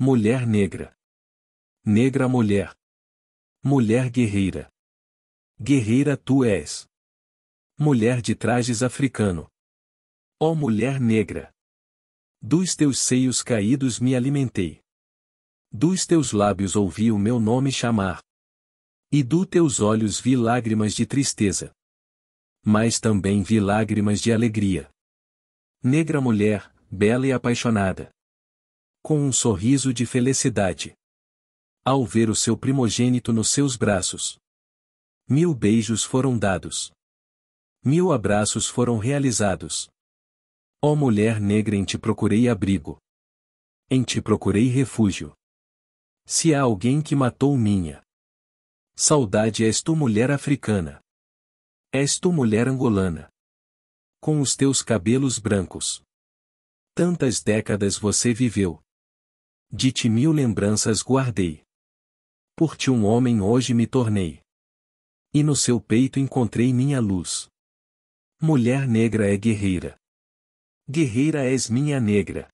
Mulher negra. Negra mulher. Mulher guerreira. Guerreira tu és. Mulher de trajes africano. Ó oh, mulher negra. Dos teus seios caídos me alimentei. Dos teus lábios ouvi o meu nome chamar. E do teus olhos vi lágrimas de tristeza. Mas também vi lágrimas de alegria. Negra mulher, bela e apaixonada com um sorriso de felicidade. Ao ver o seu primogênito nos seus braços, mil beijos foram dados. Mil abraços foram realizados. Ó oh mulher negra, em ti procurei abrigo. Em ti procurei refúgio. Se há alguém que matou minha saudade, és tu mulher africana. És tu mulher angolana. Com os teus cabelos brancos. Tantas décadas você viveu de ti mil lembranças guardei. Por ti um homem hoje me tornei. E no seu peito encontrei minha luz. Mulher negra é guerreira. Guerreira és minha negra.